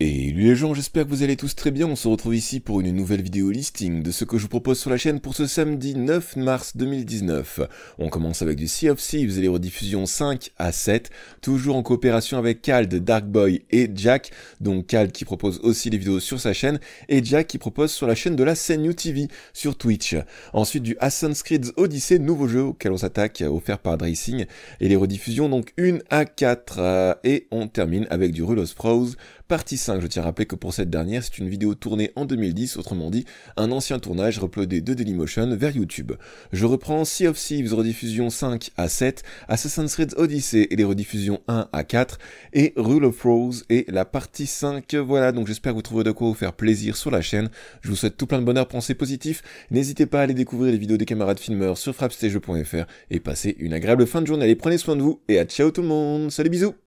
Et lui les gens, j'espère que vous allez tous très bien, on se retrouve ici pour une nouvelle vidéo listing de ce que je vous propose sur la chaîne pour ce samedi 9 mars 2019. On commence avec du Sea of Thieves et les rediffusions 5 à 7, toujours en coopération avec Cald, Darkboy et Jack, donc Cald qui propose aussi les vidéos sur sa chaîne, et Jack qui propose sur la chaîne de la CNU TV sur Twitch. Ensuite du Assassin's Creed Odyssey, nouveau jeu auquel on s'attaque, offert par Dracing, et les rediffusions donc 1 à 4, et on termine avec du Rulous Pros, partie 5 je tiens à rappeler que pour cette dernière, c'est une vidéo tournée en 2010, autrement dit, un ancien tournage replodé de Dailymotion vers YouTube. Je reprends Sea of Thieves rediffusion 5 à 7, Assassin's Creed Odyssey et les rediffusions 1 à 4, et Rule of Rose et la partie 5. Voilà, donc j'espère que vous trouverez de quoi vous faire plaisir sur la chaîne. Je vous souhaite tout plein de bonheur, pensées positif. N'hésitez pas à aller découvrir les vidéos des camarades filmeurs sur frappestjeux.fr et passez une agréable fin de journée. Allez, prenez soin de vous et à ciao tout le monde. Salut, bisous